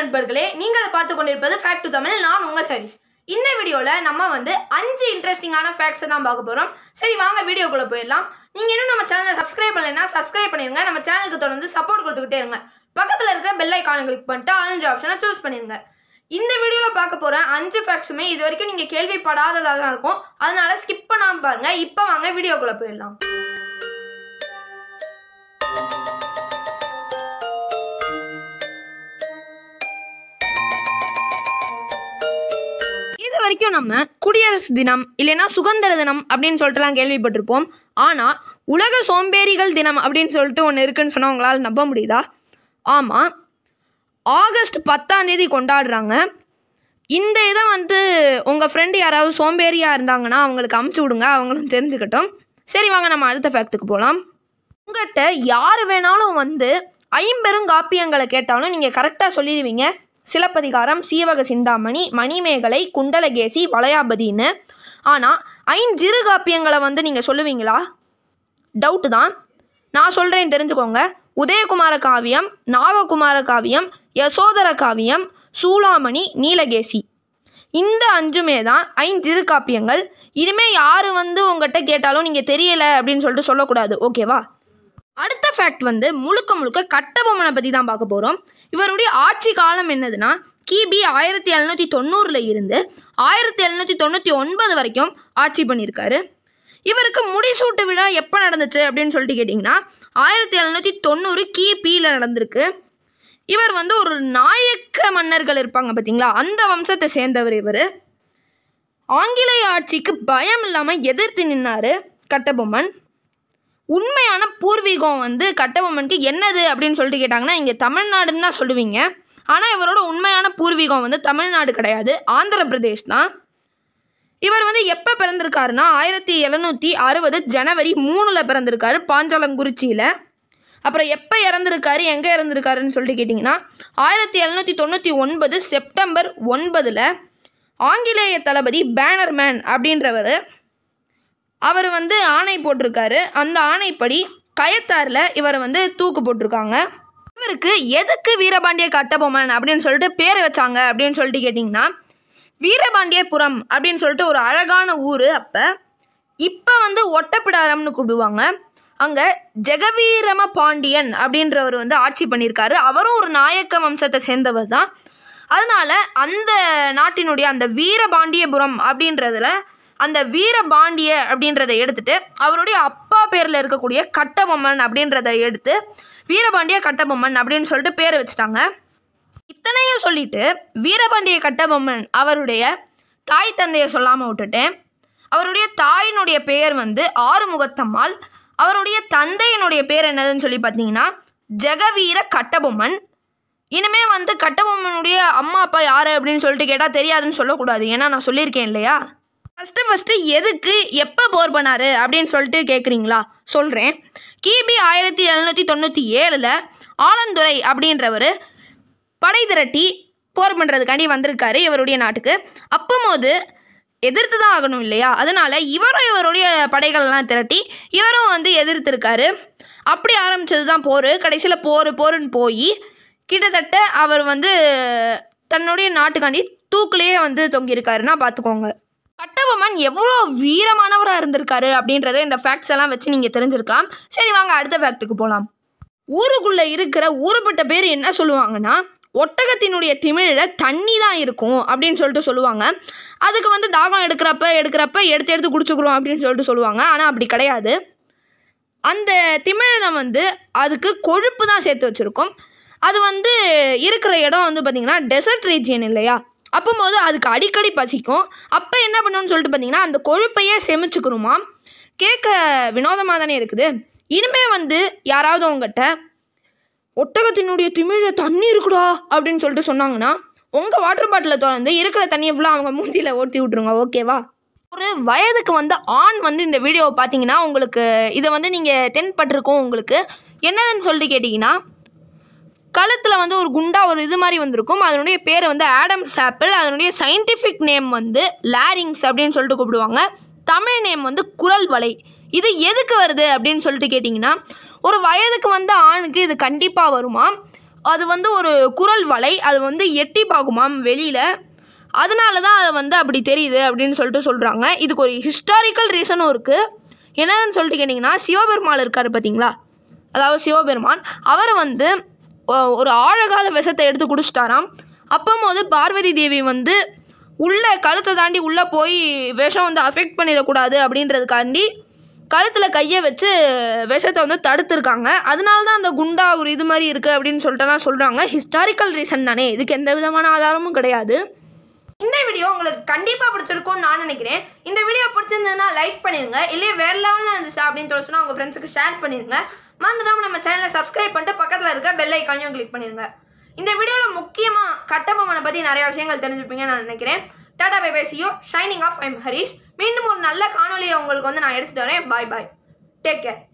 நண்பர்களே நீங்கள் பார்த்து கொண்டிருப்பது ஃபேக்ட் டு தமிழ் நான் உங்கள் ஹரிஷ் இந்த வீடியோவில் நம்ம வந்து அஞ்சு இன்ட்ரெஸ்டிங்கான ஃபேக்ட்ஸை தான் பார்க்க போகிறோம் சரி வாங்க வீடியோக்குள்ளே போயிடலாம் நீங்கள் இன்னும் நம்ம சேனலை சப்ஸ்கிரைப் பண்ணலைன்னா சப்ஸ்கிரைப் பண்ணிடுங்க நம்ம சேனலுக்கு தொடர்ந்து சப்போர்ட் கொடுத்துக்கிட்டே இருங்க பக்கத்தில் இருக்கிற பெல் ஐக்கானை கிளிக் பண்ணிட்டு அஞ்சு ஆப்ஷனை சூஸ் பண்ணிடுங்க இந்த வீடியோவில் பார்க்க போகிற அஞ்சு ஃபேக்ட்ஸுமே இது வரைக்கும் நீங்கள் கேள்விப்படாததாக தான் இருக்கும் அதனால ஸ்கிப் பண்ணாமல் பாருங்கள் இப்போ வாங்க வீடியோக்குள்ளே போயிடலாம் வரைக்கும் நம்ம குடியரசு தினம் இல்லைன்னா சுதந்திர தினம் அப்படின்னு சொல்லிட்டுலாம் கேள்விப்பட்டிருப்போம் ஆனால் உலக சோம்பேறிகள் தினம் அப்படின்னு சொல்லிட்டு ஒன்று இருக்குன்னு சொன்னால் உங்களால் நம்ப முடியுதா ஆமாம் ஆகஸ்ட் பத்தாம் தேதி கொண்டாடுறாங்க இந்த இதை வந்து உங்கள் ஃப்ரெண்டு யாராவது சோம்பேறியாக இருந்தாங்கன்னா அவங்களுக்கு அமுச்சு விடுங்க அவங்களும் தெரிஞ்சுக்கிட்டோம் சரி வாங்க நம்ம அடுத்த ஃபேக்ட்டுக்கு போகலாம் உங்கள்கிட்ட யார் வேணாலும் வந்து ஐம்பெருங்காப்பியங்களை கேட்டாலும் நீங்கள் கரெக்டாக சொல்லிடுவீங்க சிலப்பதிகாரம் சீவக சிந்தாமணி மணிமேகலை குண்டலகேசி வளையாபதினு ஆனால் ஐஞ்சிறு காப்பியங்களை வந்து நீங்கள் சொல்லுவீங்களா டவுட்டு தான் நான் சொல்கிறேன் தெரிஞ்சுக்கோங்க உதயகுமார காவியம் நாககுமார காவியம் யசோதர காவியம் சூளாமணி நீலகேசி இந்த அஞ்சுமே தான் ஐஞ்சிறு காப்பியங்கள் இனிமேல் யார் வந்து உங்கள்கிட்ட கேட்டாலும் நீங்கள் தெரியலை அப்படின்னு சொல்லிட்டு சொல்லக்கூடாது ஓகேவா அடுத்த ஃபேக்ட் வந்து முழுக்க முழுக்க கட்டபொம்மனை பற்றி தான் பார்க்க போகிறோம் இவருடைய ஆட்சி காலம் என்னதுன்னா கிபி ஆயிரத்தி எழுநூற்றி தொண்ணூறில் இருந்து ஆயிரத்தி எழுநூற்றி தொண்ணூற்றி ஒன்பது வரைக்கும் ஆட்சி பண்ணியிருக்காரு இவருக்கு முடிசூட்டு விழா எப்போ நடந்துச்சு அப்படின்னு சொல்லிட்டு கேட்டிங்கன்னா ஆயிரத்தி எழுநூற்றி தொண்ணூறு கிபியில் நடந்திருக்கு இவர் வந்து ஒரு நாயக்க மன்னர்கள் இருப்பாங்க பார்த்தீங்களா அந்த வம்சத்தை சேர்ந்தவர் இவர் ஆங்கிலேய ஆட்சிக்கு பயம் இல்லாமல் எதிர்த்து நின்னார் கட்டபொம்மன் உண்மையான பூர்வீகம் வந்து கட்டபொம்மனுக்கு என்னது அப்படின்னு சொல்லிட்டு கேட்டாங்கன்னா இங்கே தமிழ்நாடுன்னு தான் சொல்லுவீங்க ஆனால் இவரோட உண்மையான பூர்வீகம் வந்து தமிழ்நாடு கிடையாது ஆந்திர பிரதேஷ் தான் இவர் வந்து எப்போ பிறந்திருக்காருன்னா ஆயிரத்தி எழுநூற்றி அறுபது ஜனவரி மூணில் பிறந்திருக்காரு பாஞ்சாலங்குறிச்சியில் அப்புறம் எப்போ இறந்துருக்காரு எங்கே இறந்துருக்காருன்னு சொல்லிட்டு கேட்டிங்கன்னா ஆயிரத்தி எழுநூற்றி தொண்ணூற்றி ஒன்பது செப்டம்பர் ஒன்பதில் ஆங்கிலேய தளபதி பேனர்மேன் அப்படின்றவர் அவர் வந்து ஆணை போட்டிருக்காரு அந்த ஆணைப்படி கயத்தாரில் இவரை வந்து தூக்கு போட்டிருக்காங்க இவருக்கு எதுக்கு வீரபாண்டிய கட்டபொம்மன் அப்படின்னு சொல்லிட்டு பேரை வச்சாங்க அப்படின்னு சொல்லிட்டு கேட்டிங்கன்னா வீரபாண்டியபுரம் அப்படின்னு சொல்லிட்டு ஒரு அழகான ஊர் அப்போ இப்போ வந்து ஒட்டப்பிடாரம்னு கூப்பிடுவாங்க அங்கே ஜெகவீரம பாண்டியன் அப்படின்றவர் வந்து ஆட்சி பண்ணியிருக்காரு அவரும் ஒரு நாயக்க வம்சத்தை சேர்ந்தவர் தான் அதனால அந்த நாட்டினுடைய அந்த வீரபாண்டியபுரம் அப்படின்றதுல அந்த வீரபாண்டிய அப்படின்றத எடுத்துட்டு அவருடைய அப்பா பேரில் இருக்கக்கூடிய கட்டபொம்மன் அப்படின்றத எடுத்து வீரபாண்டிய கட்டபொம்மன் அப்படின்னு சொல்லிட்டு பேர் வச்சுட்டாங்க இத்தனையும் சொல்லிட்டு வீரபாண்டிய கட்டபொம்மன் அவருடைய தாய் தந்தையை சொல்லாமல் விட்டுட்டேன் அவருடைய தாயினுடைய பெயர் வந்து ஆறுமுகத்தம்மாள் அவருடைய தந்தையினுடைய பேர் என்னதுன்னு சொல்லி பார்த்தீங்கன்னா ஜெகவீர கட்டபொம்மன் இனிமே வந்து கட்டபொம்மனுடைய அம்மா அப்பா யார் அப்படின்னு சொல்லிட்டு கேட்டால் தெரியாதுன்னு சொல்லக்கூடாது ஏன்னா நான் சொல்லியிருக்கேன் இல்லையா ஃபஸ்ட்டு ஃபஸ்ட்டு எதுக்கு எப்போ போர் பண்ணார் அப்படின்னு சொல்லிட்டு கேட்குறீங்களா சொல்கிறேன் கிபி ஆயிரத்தி எழுநூற்றி தொண்ணூற்றி ஏழில் ஆலந்துரை அப்படின்றவர் படை திரட்டி போர் பண்ணுறதுக்காண்டி வந்திருக்காரு இவருடைய நாட்டுக்கு அப்போது எதிர்த்து தான் ஆகணும் இல்லையா அதனால் இவரும் இவருடைய படைகள்லாம் திரட்டி இவரும் வந்து எதிர்த்துருக்காரு அப்படி ஆரம்பித்தது தான் போர் கடைசியில் போர் போருன்னு போய் கிட்டத்தட்ட அவர் வந்து தன்னுடைய நாட்டுக்காண்டி தூக்குலேயே வந்து தொங்கியிருக்காருன்னா பார்த்துக்கோங்க கட்டபொம்மன் எவ்வளோ வீரமானவராக இருந்திருக்காரு அப்படின்றத இந்த ஃபேக்ட்ஸ் எல்லாம் வச்சு நீங்கள் தெரிஞ்சிருக்கலாம் சரி வாங்க அடுத்த ஃபேக்ட்டுக்கு போகலாம் ஊருக்குள்ளே இருக்கிற ஊருப்பட்ட பேர் என்ன சொல்லுவாங்கன்னா ஒட்டகத்தினுடைய திமிழில் தண்ணி தான் இருக்கும் அப்படின்னு சொல்லிட்டு சொல்லுவாங்க அதுக்கு வந்து தாகம் எடுக்கிறப்ப எடுக்கிறப்ப எடுத்து எடுத்து குடிச்சுக்கிறோம் அப்படின்னு சொல்லிட்டு சொல்லுவாங்க ஆனால் அப்படி கிடையாது அந்த திமிழனை வந்து அதுக்கு கொழுப்பு தான் சேர்த்து வச்சுருக்கோம் அது வந்து இருக்கிற இடம் வந்து பார்த்திங்கன்னா டெசர்ட் ரீஜியன் இல்லையா அப்போது அதுக்கு அடிக்கடி பசிக்கும் அப்போ என்ன பண்ணணும்னு சொல்லிட்டு பார்த்தீங்கன்னா அந்த கொழுப்பையே செமிச்சுக்கணுமா கேட்க வினோதமாக தானே இருக்குது இனிமே வந்து யாராவது அவங்ககிட்ட ஒட்டகத்தினுடைய திமிழ தண்ணி இருக்குடா அப்படின்னு சொல்லிட்டு சொன்னாங்கன்னா உங்கள் வாட்டர் பாட்டிலை திறந்து இருக்கிற தண்ணியை ஃபுல்லாக அவங்க மூந்தியில் ஓட்டி விட்ருங்க ஓகேவா ஒரு வயதுக்கு வந்து ஆண் வந்து இந்த வீடியோவை பார்த்தீங்கன்னா உங்களுக்கு இதை வந்து நீங்கள் தென்பட்டிருக்கோம் உங்களுக்கு என்னதுன்னு சொல்லிட்டு கேட்டிங்கன்னா கழுத்தில் வந்து ஒரு குண்டா ஒரு இது மாதிரி வந்திருக்கும் அதனுடைய பேர் வந்து ஆடம் சாப்பிள் அதனுடைய சயின்டிஃபிக் நேம் வந்து லாரிங்ஸ் அப்படின்னு சொல்லிட்டு கூப்பிடுவாங்க தமிழ் நேம் வந்து குரல் வலை இது எதுக்கு வருது அப்படின்னு சொல்லிட்டு கேட்டிங்கன்னா ஒரு வயதுக்கு வந்த ஆணுக்கு இது கண்டிப்பாக வருமா அது வந்து ஒரு குரல் வலை அது வந்து எட்டி பார்க்குமாம் வெளியில் அதனால தான் அதை வந்து அப்படி தெரியுது அப்படின்னு சொல்லிட்டு சொல்கிறாங்க இதுக்கு ஒரு ஹிஸ்டாரிக்கல் ரீசனும் இருக்குது என்னதுன்னு சொல்லிட்டு கேட்டிங்கன்னா சிவபெருமாள் இருக்கார் பார்த்தீங்களா அதாவது சிவபெருமான் அவர் வந்து ஒரு ஆழகால விஷத்தை எடுத்து குடிச்சிட்டாராம் அப்பவும் போது பார்வதி தேவி வந்து உள்ளே கழுத்தை தாண்டி உள்ளே போய் விஷம் வந்து அஃபெக்ட் பண்ணிடக்கூடாது அப்படின்றதுக்காண்டி கழுத்தில் கையை வச்சு விஷத்தை வந்து தடுத்துருக்காங்க அதனால தான் அந்த குண்டா ஒரு இது மாதிரி இருக்குது அப்படின்னு தான் சொல்கிறாங்க ஹிஸ்டாரிக்கல் ரீசன் தானே இதுக்கு எந்த விதமான ஆதாரமும் கிடையாது இந்த வீடியோ உங்களுக்கு கண்டிப்பாக பிடிச்சிருக்கும்னு நான் நினைக்கிறேன் இந்த வீடியோ பிடிச்சிருந்ததுன்னா லைக் பண்ணிடுங்க இல்லையே வேறு லெவலில் இருந்துச்சு அப்படின்னு சொல்லி சொன்னால் உங்கள் ஃப்ரெண்ட்ஸுக்கு ஷேர் பண்ணிடுங்க மறந்துடாமல் நம்ம சேனலை சப்ஸ்கிரைப் பண்ணிட்டு பக்கத்தில் இருக்கிற பெல் ஐக்கானையும் கிளிக் பண்ணிடுங்க இந்த வீடியோவில் முக்கியமாக கட்டபொம்மனை பற்றி நிறையா விஷயங்கள் தெரிஞ்சுப்பீங்கன்னு நான் நினைக்கிறேன் டாடா பை பேசியோ ஷைனிங் ஆஃப் ஐம் ஹரீஷ் மீண்டும் ஒரு நல்ல காணொலியை உங்களுக்கு வந்து நான் எடுத்துகிட்டு வரேன் பாய் பாய் டேக் கேர்